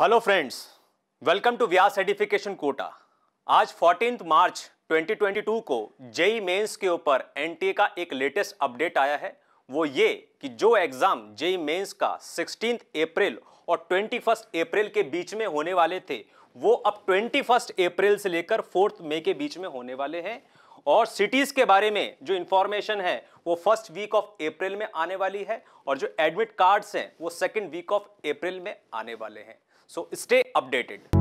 hello friends welcome to Vyas certification Kota आज 14 मार्च 2022 को JEE mains e के ऊपर एनटीए का एक लेटेस्ट अपडेट आया है वो ये कि जो एग्ज़ाम जेई मेंस का सिक्सटीन अप्रैल और ट्वेंटी अप्रैल के बीच में होने वाले थे वो अब ट्वेंटी अप्रैल से लेकर फोर्थ मई के बीच में होने वाले हैं और सिटीज़ के बारे में जो इंफॉर्मेशन है वो फर्स्ट वीक ऑफ अप्रैल में आने वाली है और जो एडमिट कार्ड्स हैं वो सेकेंड वीक ऑफ अप्रैल में आने वाले हैं सो स्टे अपडेटेड